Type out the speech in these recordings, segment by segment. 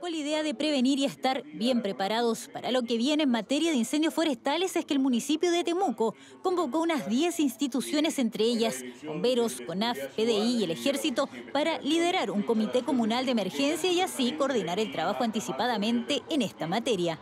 Con La idea de prevenir y estar bien preparados para lo que viene en materia de incendios forestales es que el municipio de Temuco convocó unas 10 instituciones, entre ellas bomberos, CONAF, PDI y el Ejército, para liderar un comité comunal de emergencia y así coordinar el trabajo anticipadamente en esta materia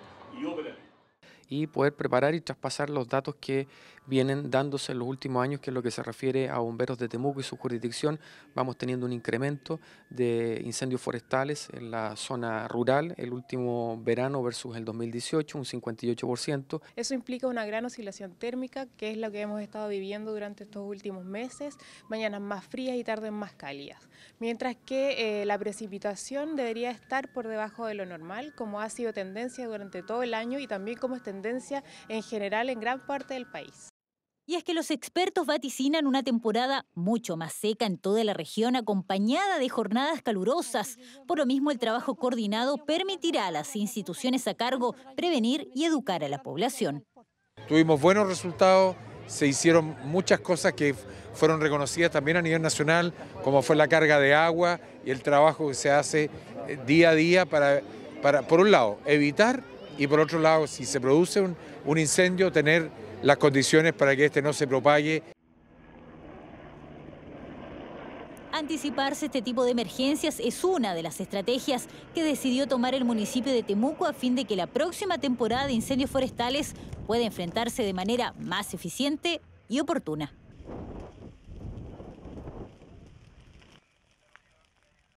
y poder preparar y traspasar los datos que vienen dándose en los últimos años, que es lo que se refiere a bomberos de Temuco y su jurisdicción. Vamos teniendo un incremento de incendios forestales en la zona rural, el último verano versus el 2018, un 58%. Eso implica una gran oscilación térmica, que es lo que hemos estado viviendo durante estos últimos meses, mañanas más frías y tardes más cálidas. Mientras que eh, la precipitación debería estar por debajo de lo normal, como ha sido tendencia durante todo el año y también como es en general en gran parte del país. Y es que los expertos vaticinan una temporada mucho más seca en toda la región, acompañada de jornadas calurosas. Por lo mismo, el trabajo coordinado permitirá a las instituciones a cargo prevenir y educar a la población. Tuvimos buenos resultados, se hicieron muchas cosas que fueron reconocidas también a nivel nacional, como fue la carga de agua y el trabajo que se hace eh, día a día para, para por un lado, evitar y por otro lado, si se produce un, incendio, tener las condiciones para que este no se propague. Anticiparse este tipo de emergencias es una de las estrategias que decidió tomar el municipio de Temuco a fin de que la próxima temporada de incendios forestales pueda enfrentarse de manera más eficiente y oportuna.